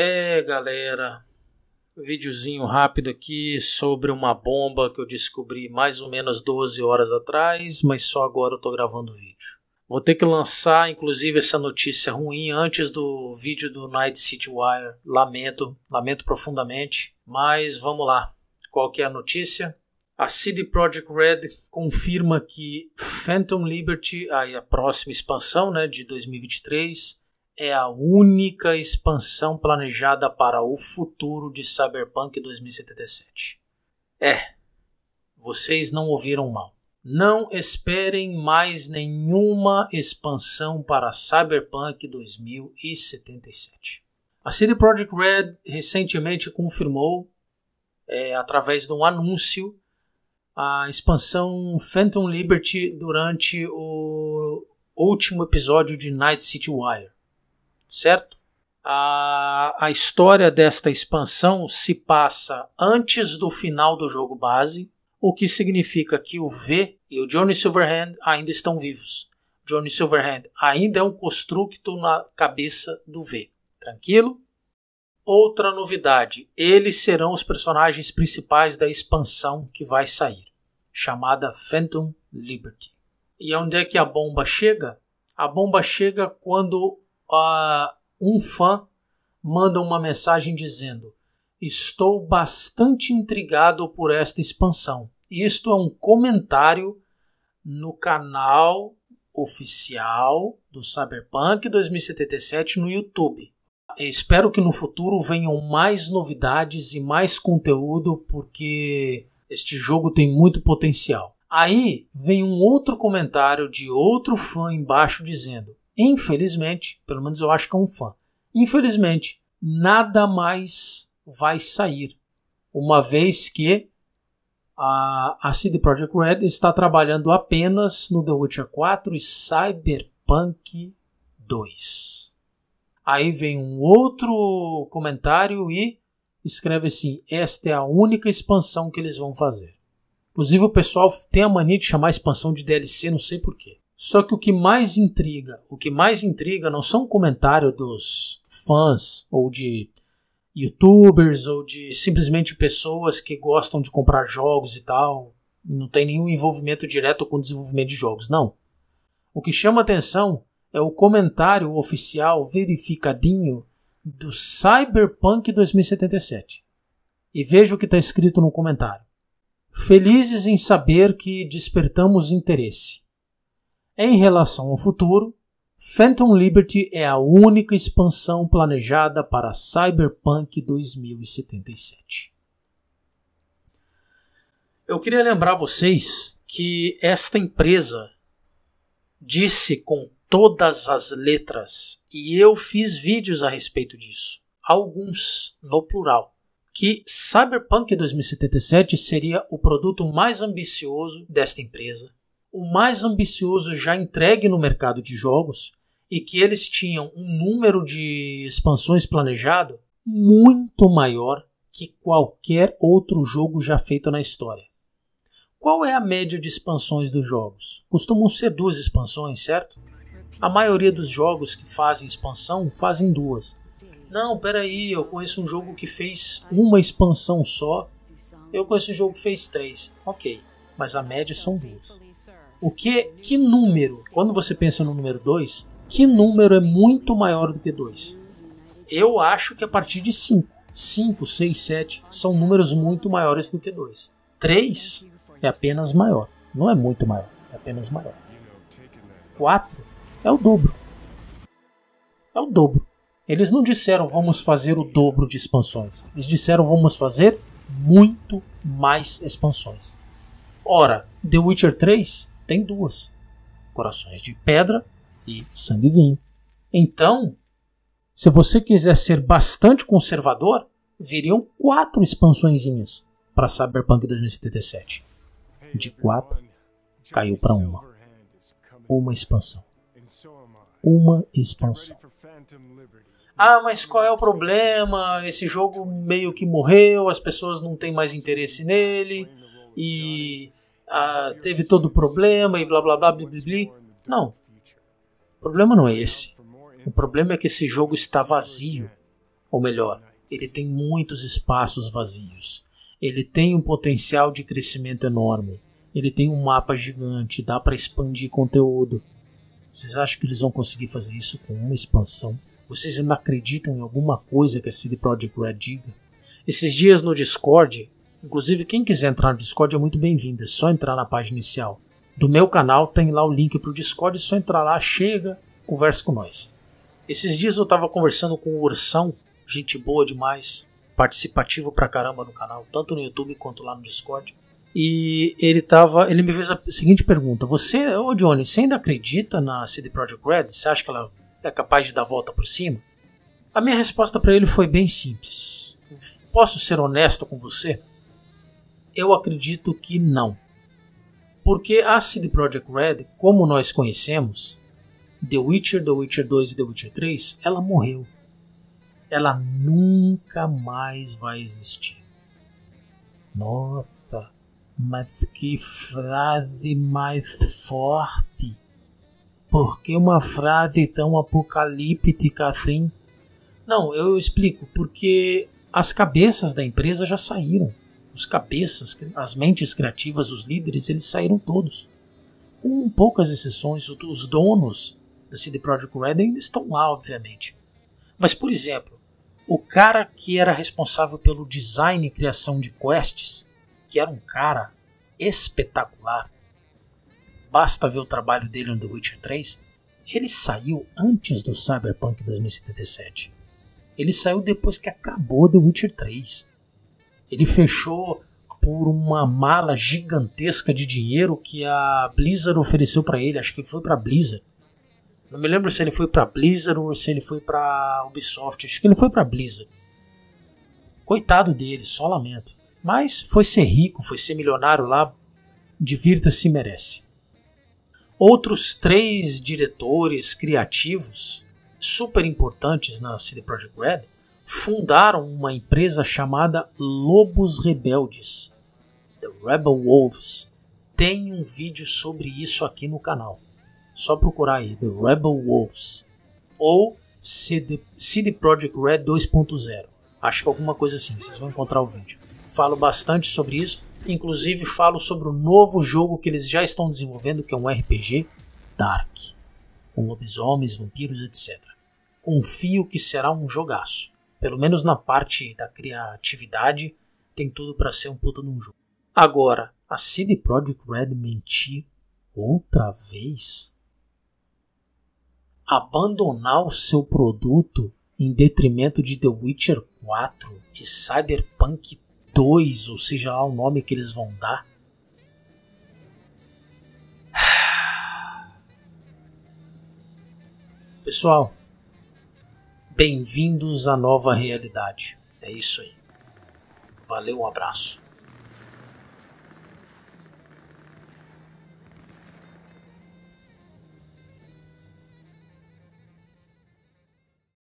É, galera, videozinho rápido aqui sobre uma bomba que eu descobri mais ou menos 12 horas atrás, mas só agora eu tô gravando o vídeo. Vou ter que lançar, inclusive, essa notícia ruim antes do vídeo do Night City Wire. Lamento, lamento profundamente, mas vamos lá. Qual que é a notícia? A CD Projekt Red confirma que Phantom Liberty, aí a próxima expansão, né, de 2023, é a única expansão planejada para o futuro de Cyberpunk 2077. É, vocês não ouviram mal. Não esperem mais nenhuma expansão para Cyberpunk 2077. A CD Projekt Red recentemente confirmou, é, através de um anúncio, a expansão Phantom Liberty durante o último episódio de Night City Wire certo? A, a história desta expansão se passa antes do final do jogo base, o que significa que o V e o Johnny Silverhand ainda estão vivos. Johnny Silverhand ainda é um construto na cabeça do V. Tranquilo? Outra novidade: eles serão os personagens principais da expansão que vai sair, chamada Phantom Liberty. E onde é que a bomba chega? A bomba chega quando uh, um fã manda uma mensagem dizendo: Estou bastante intrigado por esta expansão. Isto é um comentário no canal oficial do Cyberpunk 2077 no YouTube. Espero que no futuro venham mais novidades e mais conteúdo, porque este jogo tem muito potencial. Aí vem um outro comentário de outro fã embaixo dizendo: infelizmente, pelo menos eu acho que é um fã, infelizmente, nada mais vai sair, uma vez que a, a CD Projekt Red está trabalhando apenas no The Witcher 4 e Cyberpunk 2. Aí vem um outro comentário e escreve assim: esta é a única expansão que eles vão fazer. Inclusive, o pessoal tem a mania de chamar a expansão de DLC, não sei porquê. Só que o que mais intriga, o que mais intriga não são comentários dos fãs ou de youtubers ou de simplesmente pessoas que gostam de comprar jogos e tal, não tem nenhum envolvimento direto com o desenvolvimento de jogos, não. O que chama atenção é o comentário oficial verificadinho do Cyberpunk 2077. E veja o que está escrito no comentário. Felizes em saber que despertamos interesse. Em relação ao futuro, Phantom Liberty é a única expansão planejada para Cyberpunk 2077. Eu queria lembrar vocês que esta empresa disse com todas as letras, e eu fiz vídeos a respeito disso, alguns no plural, que Cyberpunk 2077 seria o produto mais ambicioso desta empresa o mais ambicioso já entregue no mercado de jogos e que eles tinham um número de expansões planejado muito maior que qualquer outro jogo já feito na história. Qual é a média de expansões dos jogos? Costumam ser duas expansões, certo? A maioria dos jogos que fazem expansão fazem duas. Não, peraí, eu conheço um jogo que fez uma expansão só. Eu conheço um jogo que fez três. Ok, mas a média são duas. O que, que número? Quando você pensa no número 2, que número é muito maior do que 2? Eu acho que a partir de 5. 5, 6, 7 são números muito maiores do que 2. 3 é apenas maior. Não é muito maior, é apenas maior. 4 é o dobro. É o dobro. Eles não disseram vamos fazer o dobro de expansões. Eles disseram vamos fazer muito mais expansões. Ora, The Witcher 3 tem duas: Corações de Pedra e Sangue Vinho. Então, se você quiser ser bastante conservador, viriam quatro expansõezinhas para Cyberpunk 2077. De quatro, caiu para uma. Uma expansão. Uma expansão. Ah, mas qual é o problema? Esse jogo meio que morreu, as pessoas não têm mais interesse nele e ah, teve todo o problema e blá blá blá, blá, blá, blá. Não. O problema não é esse. O problema é que esse jogo está vazio. Ou melhor, ele tem muitos espaços vazios. Ele tem um potencial de crescimento enorme. Ele tem um mapa gigante, dá para expandir conteúdo. Vocês acham que eles vão conseguir fazer isso com uma expansão? Vocês ainda acreditam em alguma coisa que a CD Projekt Red diga? Esses dias no Discord, Inclusive, quem quiser entrar no Discord é muito bem-vindo, é só entrar na página inicial do meu canal, tem lá o link para o Discord, é só entrar lá, chega, conversa com nós. Esses dias eu estava conversando com o Ursão, gente boa demais, participativo pra caramba no canal, tanto no YouTube quanto lá no Discord. E ele tava, ele me fez a seguinte pergunta: "Você, ô Johnny, você ainda acredita na CD Projekt Red? Você acha que ela é capaz de dar volta por cima?" A minha resposta para ele foi bem simples. Posso ser honesto com você? Eu acredito que não. Porque a CD Projekt Red, como nós conhecemos, The Witcher, The Witcher 2 e The Witcher 3, ela morreu. Ela nunca mais vai existir. Nossa, mas que frase mais forte! Por que uma frase tão apocalíptica assim? Não, eu explico, porque as cabeças da empresa já saíram os cabeças, as mentes criativas, os líderes, eles saíram todos. Com poucas exceções, os donos da CD Projekt Red ainda estão lá, obviamente. Mas, por exemplo, o cara que era responsável pelo design e criação de quests, que era um cara espetacular, basta ver o trabalho dele no The Witcher 3, ele saiu antes do Cyberpunk 2077. Ele saiu depois que acabou The Witcher 3. Ele fechou por uma mala gigantesca de dinheiro que a Blizzard ofereceu para ele. Acho que foi para Blizzard. Não me lembro se ele foi para Blizzard ou se ele foi para Ubisoft. Acho que ele foi para Blizzard. Coitado dele, só lamento. Mas foi ser rico, foi ser milionário lá. Divirta-se, merece. Outros três diretores criativos super importantes na CD Projekt Red fundaram uma empresa chamada Lobos Rebeldes, The Rebel Wolves. Tem um vídeo sobre isso aqui no canal. Só procurar aí The Rebel Wolves ou CD, CD Projekt Red 2.0. Acho que alguma coisa assim, vocês vão encontrar o vídeo. Falo bastante sobre isso, inclusive falo sobre o novo jogo que eles já estão desenvolvendo, que é um RPG Dark, com lobisomens, vampiros, etc. Confio que será um jogaço pelo menos na parte da criatividade, tem tudo para ser um puta um jogo. Agora, a CD Projekt Red mentir outra vez? Abandonar o seu produto em detrimento de The Witcher 4 e Cyberpunk 2, ou seja lá o nome que eles vão dar? Pessoal, Bem-vindos à nova realidade. É isso aí. Valeu, um abraço.